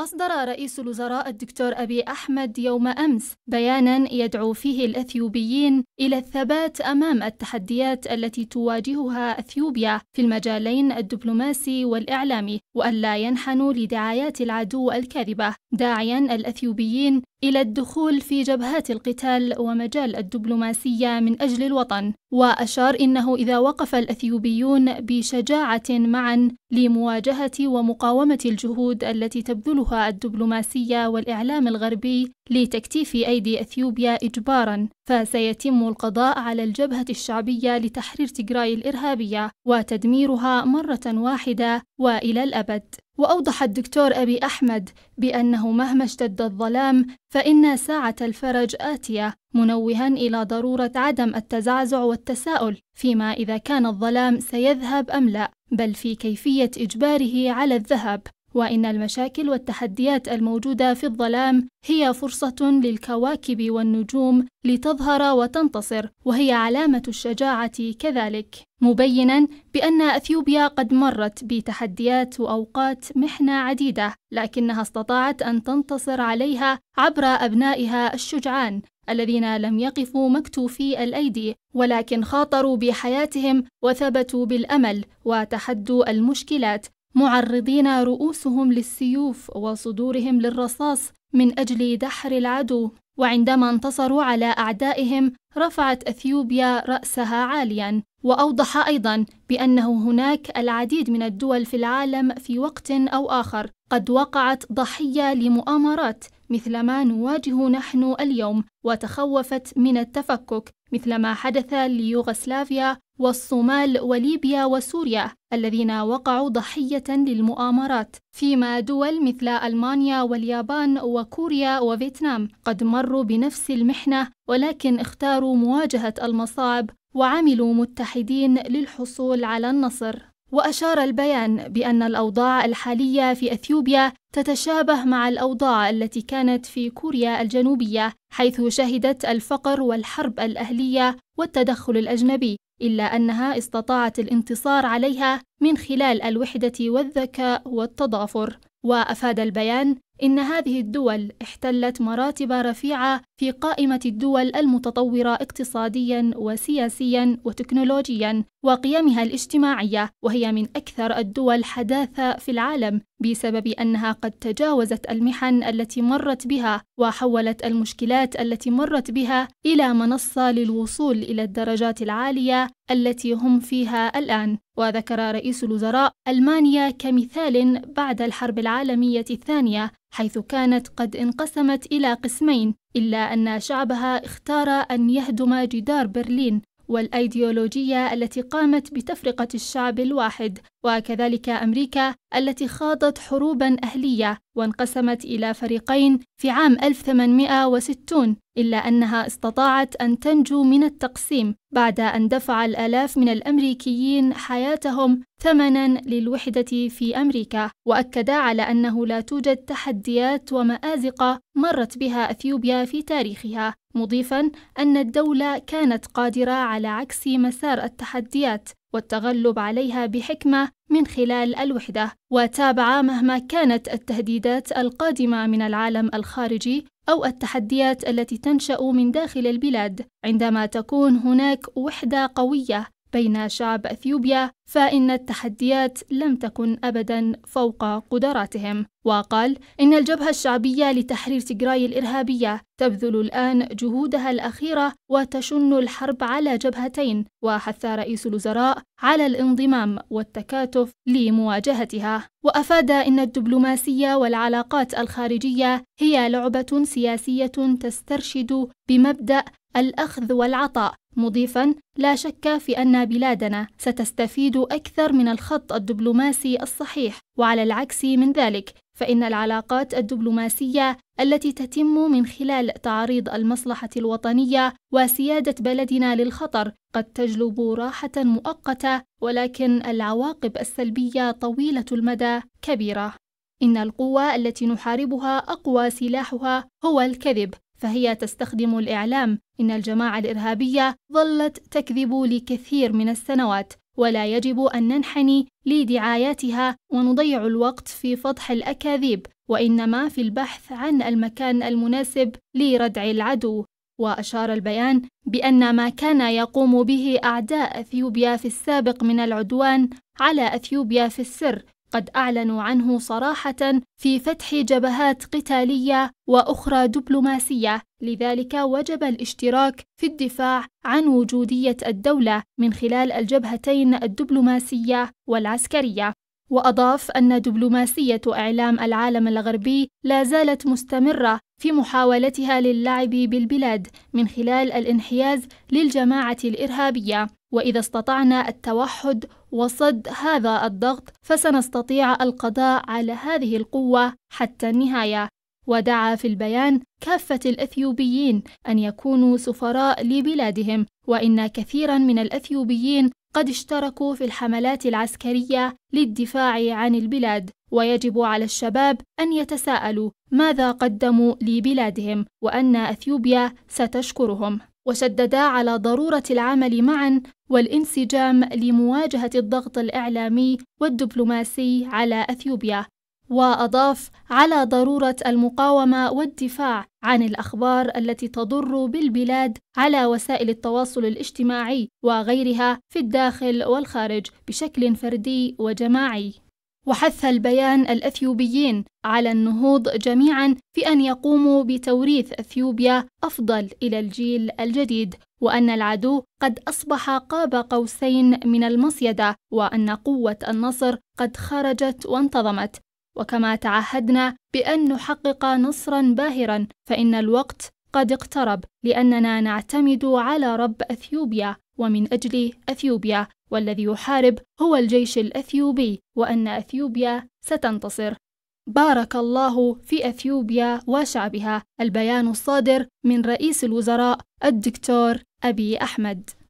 أصدر رئيس الوزراء الدكتور أبي أحمد يوم أمس بيانا يدعو فيه الأثيوبيين إلى الثبات أمام التحديات التي تواجهها أثيوبيا في المجالين الدبلوماسي والإعلامي وألا ينحنوا لدعايات العدو الكاذبة داعيا الأثيوبيين إلى الدخول في جبهات القتال ومجال الدبلوماسية من أجل الوطن، وأشار إنه إذا وقف الأثيوبيون بشجاعة معا لمواجهة ومقاومة الجهود التي تبذلها الدبلوماسية والإعلام الغربي لتكتيف أيدي أثيوبيا إجبارا، فسيتم القضاء على الجبهة الشعبية لتحرير تجراي الإرهابية وتدميرها مرة واحدة وإلى الأبد. واوضح الدكتور ابي احمد بانه مهما اشتد الظلام فان ساعه الفرج اتيه منوها الى ضروره عدم التزعزع والتساؤل فيما اذا كان الظلام سيذهب ام لا بل في كيفيه اجباره على الذهاب وإن المشاكل والتحديات الموجودة في الظلام هي فرصة للكواكب والنجوم لتظهر وتنتصر وهي علامة الشجاعة كذلك مبينا بأن أثيوبيا قد مرت بتحديات وأوقات محنة عديدة لكنها استطاعت أن تنتصر عليها عبر أبنائها الشجعان الذين لم يقفوا مكتوفي الايدي ولكن خاطروا بحياتهم وثبتوا بالامل وتحدوا المشكلات معرضين رؤوسهم للسيوف وصدورهم للرصاص من اجل دحر العدو وعندما انتصروا على اعدائهم رفعت اثيوبيا راسها عاليا واوضح ايضا بانه هناك العديد من الدول في العالم في وقت او اخر قد وقعت ضحيه لمؤامرات مثل ما نواجه نحن اليوم وتخوفت من التفكك مثل ما حدث ليوغسلافيا والصومال وليبيا وسوريا الذين وقعوا ضحية للمؤامرات فيما دول مثل ألمانيا واليابان وكوريا وفيتنام قد مروا بنفس المحنة ولكن اختاروا مواجهة المصاعب وعملوا متحدين للحصول على النصر وأشار البيان بأن الأوضاع الحالية في أثيوبيا تتشابه مع الأوضاع التي كانت في كوريا الجنوبية، حيث شهدت الفقر والحرب الأهلية والتدخل الأجنبي، إلا أنها استطاعت الانتصار عليها من خلال الوحدة والذكاء والتضافر. وأفاد البيان إن هذه الدول احتلت مراتب رفيعة في قائمة الدول المتطورة اقتصاديا وسياسيا وتكنولوجيا وقيمها الاجتماعية وهي من أكثر الدول حداثة في العالم بسبب أنها قد تجاوزت المحن التي مرت بها وحولت المشكلات التي مرت بها إلى منصة للوصول إلى الدرجات العالية التي هم فيها الآن وذكر رئيس الوزراء ألمانيا كمثال بعد الحرب العالمية الثانية حيث كانت قد انقسمت إلى قسمين إلا أن شعبها اختار أن يهدم جدار برلين والايديولوجيه التي قامت بتفرقه الشعب الواحد وكذلك امريكا التي خاضت حروبا اهليه وانقسمت الى فريقين في عام 1860 إلا أنها استطاعت أن تنجو من التقسيم بعد أن دفع الآلاف من الأمريكيين حياتهم ثمنًا للوحدة في أمريكا، وأكد على أنه لا توجد تحديات ومآزق مرت بها أثيوبيا في تاريخها، مضيفًا أن الدولة كانت قادرة على عكس مسار التحديات والتغلب عليها بحكمة من خلال الوحدة، وتابع مهما كانت التهديدات القادمة من العالم الخارجي أو التحديات التي تنشأ من داخل البلاد، عندما تكون هناك وحدة قوية بين شعب اثيوبيا فان التحديات لم تكن ابدا فوق قدراتهم وقال ان الجبهه الشعبيه لتحرير تجراي الارهابيه تبذل الان جهودها الاخيره وتشن الحرب على جبهتين وحث رئيس الوزراء على الانضمام والتكاتف لمواجهتها وافاد ان الدبلوماسيه والعلاقات الخارجيه هي لعبه سياسيه تسترشد بمبدا الاخذ والعطاء مضيفا لا شك في أن بلادنا ستستفيد أكثر من الخط الدبلوماسي الصحيح وعلى العكس من ذلك فإن العلاقات الدبلوماسية التي تتم من خلال تعريض المصلحة الوطنية وسيادة بلدنا للخطر قد تجلب راحة مؤقتة ولكن العواقب السلبية طويلة المدى كبيرة. إن القوة التي نحاربها أقوى سلاحها هو الكذب فهي تستخدم الإعلام إن الجماعة الإرهابية ظلت تكذب لكثير من السنوات ولا يجب أن ننحني لدعاياتها ونضيع الوقت في فضح الأكاذيب وإنما في البحث عن المكان المناسب لردع العدو وأشار البيان بأن ما كان يقوم به أعداء أثيوبيا في السابق من العدوان على أثيوبيا في السر قد أعلنوا عنه صراحة في فتح جبهات قتالية وأخرى دبلوماسية، لذلك وجب الاشتراك في الدفاع عن وجودية الدولة من خلال الجبهتين الدبلوماسية والعسكرية. وأضاف أن دبلوماسية إعلام العالم الغربي لا زالت مستمرة في محاولتها للعب بالبلاد من خلال الانحياز للجماعة الإرهابية واذا استطعنا التوحد وصد هذا الضغط فسنستطيع القضاء على هذه القوه حتى النهايه ودعا في البيان كافه الاثيوبيين ان يكونوا سفراء لبلادهم وان كثيرا من الاثيوبيين قد اشتركوا في الحملات العسكريه للدفاع عن البلاد ويجب على الشباب ان يتساءلوا ماذا قدموا لبلادهم وان اثيوبيا ستشكرهم وشددا على ضرورة العمل معا والانسجام لمواجهة الضغط الإعلامي والدبلوماسي على أثيوبيا، وأضاف على ضرورة المقاومة والدفاع عن الأخبار التي تضر بالبلاد على وسائل التواصل الاجتماعي وغيرها في الداخل والخارج بشكل فردي وجماعي. وحث البيان الأثيوبيين على النهوض جميعا في أن يقوموا بتوريث أثيوبيا أفضل إلى الجيل الجديد وأن العدو قد أصبح قاب قوسين من المصيدة وأن قوة النصر قد خرجت وانتظمت وكما تعهدنا بأن نحقق نصرا باهرا فإن الوقت قد اقترب لأننا نعتمد على رب أثيوبيا ومن أجل أثيوبيا والذي يحارب هو الجيش الأثيوبي وأن أثيوبيا ستنتصر بارك الله في أثيوبيا وشعبها البيان الصادر من رئيس الوزراء الدكتور أبي أحمد